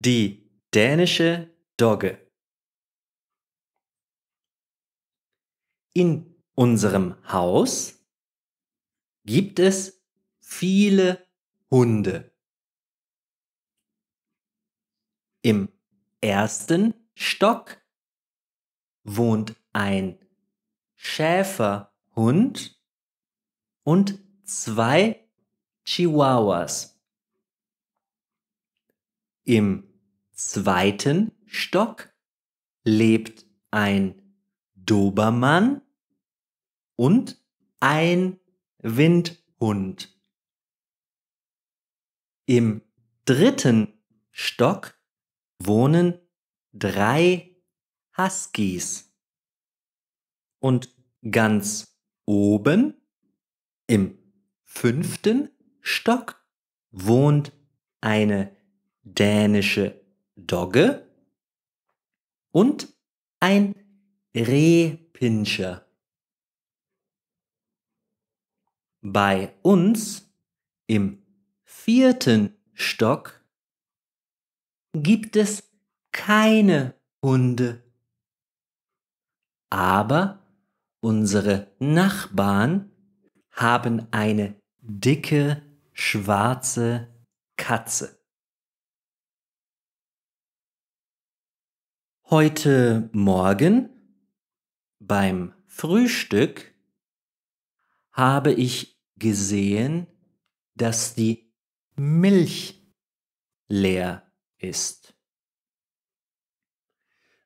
Die dänische Dogge. In unserem Haus gibt es viele Hunde. Im ersten Stock wohnt ein Schäferhund und zwei Chihuahuas. Im zweiten Stock lebt ein Dobermann und ein Windhund. Im dritten Stock wohnen drei Huskies. Und ganz oben im fünften Stock wohnt eine dänische Dogge und ein Rehpinscher. Bei uns im vierten Stock gibt es keine Hunde. Aber unsere Nachbarn haben eine dicke schwarze Katze. Heute Morgen beim Frühstück habe ich gesehen, dass die Milch leer ist.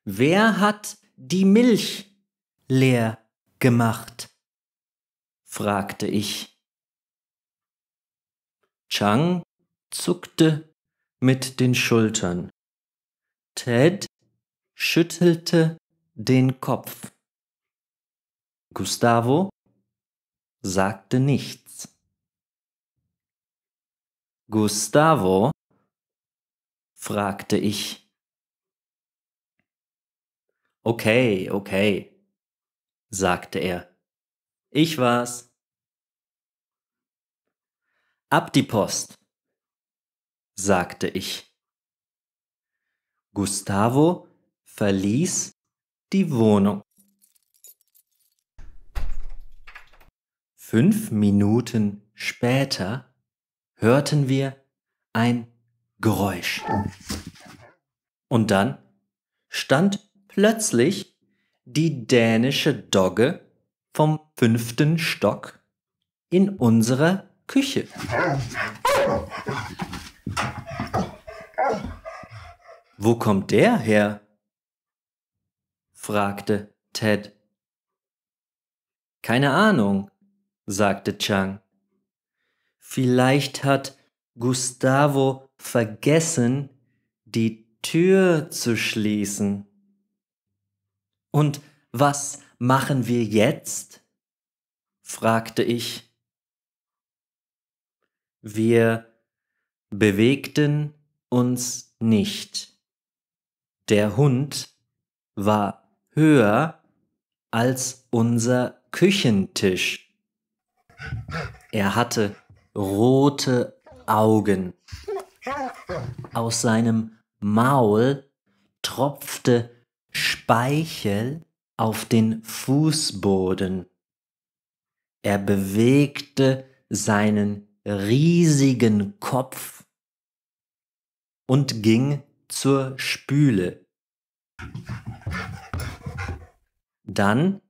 Wer hat die Milch leer gemacht? fragte ich. Chang zuckte mit den Schultern. Ted schüttelte den Kopf. Gustavo sagte nichts. Gustavo? fragte ich. Okay, okay, sagte er. Ich war's. Ab die Post, sagte ich. Gustavo verließ die Wohnung. Fünf Minuten später hörten wir ein Geräusch. Und dann stand plötzlich die dänische Dogge vom fünften Stock in unserer Küche. Wo kommt der her? fragte Ted. Keine Ahnung, sagte Chang. Vielleicht hat Gustavo vergessen, die Tür zu schließen. Und was machen wir jetzt? fragte ich. Wir bewegten uns nicht. Der Hund war höher als unser Küchentisch. Er hatte rote Augen. Aus seinem Maul tropfte Speichel auf den Fußboden. Er bewegte seinen riesigen Kopf und ging zur Spüle. Dann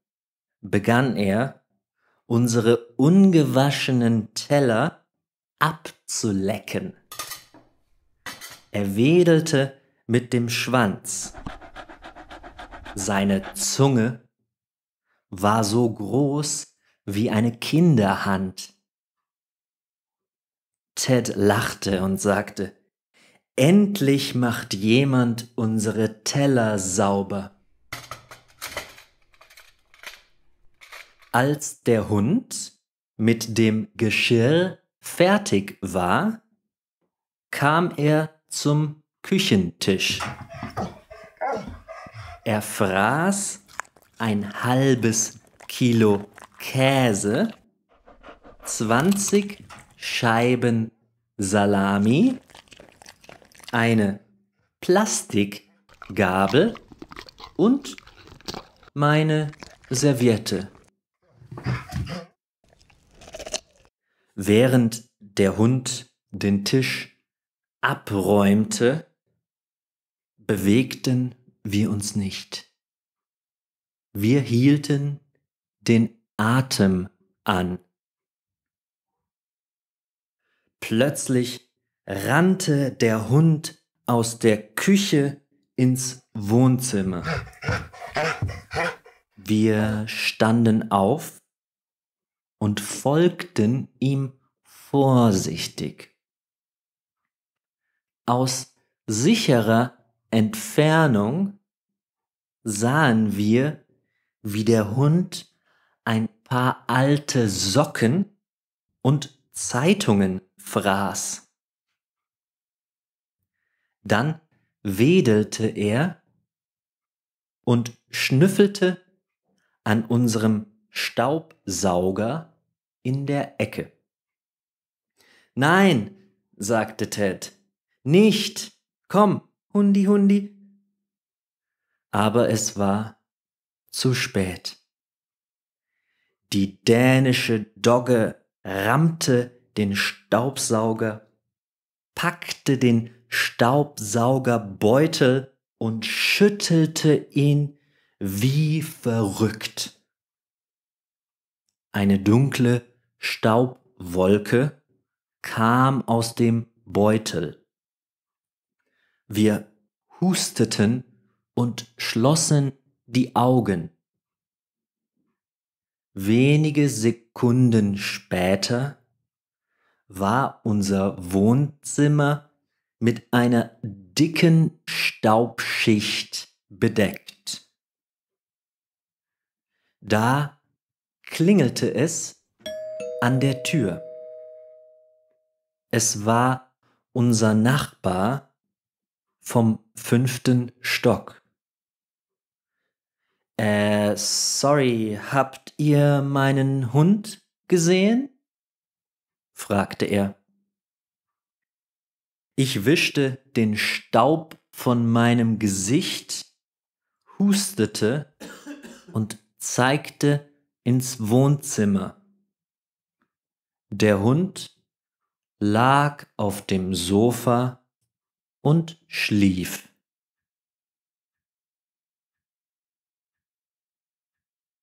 begann er, unsere ungewaschenen Teller abzulecken. Er wedelte mit dem Schwanz. Seine Zunge war so groß wie eine Kinderhand. Ted lachte und sagte, Endlich macht jemand unsere Teller sauber. als der Hund mit dem Geschirr fertig war, kam er zum Küchentisch. Er fraß ein halbes Kilo Käse, 20 Scheiben Salami, eine Plastikgabel und meine Serviette. während der Hund den Tisch abräumte, bewegten wir uns nicht. Wir hielten den Atem an. Plötzlich rannte der Hund aus der Küche ins Wohnzimmer. Wir standen auf und folgten ihm vorsichtig. Aus sicherer Entfernung sahen wir, wie der Hund ein paar alte Socken und Zeitungen fraß. Dann wedelte er und schnüffelte an unserem Staubsauger in der Ecke. Nein, sagte Ted. Nicht. Komm, Hundi, Hundi. Aber es war zu spät. Die dänische Dogge rammte den Staubsauger, packte den Staubsaugerbeutel und schüttelte ihn wie verrückt. Eine dunkle Staubwolke kam aus dem Beutel. Wir husteten und schlossen die Augen. Wenige Sekunden später war unser Wohnzimmer mit einer dicken Staubschicht bedeckt. Da klingelte es an der Tür. Es war unser Nachbar vom fünften Stock. Äh, sorry, habt ihr meinen Hund gesehen? fragte er. Ich wischte den Staub von meinem Gesicht, hustete und zeigte ins Wohnzimmer. Der Hund lag auf dem Sofa und schlief.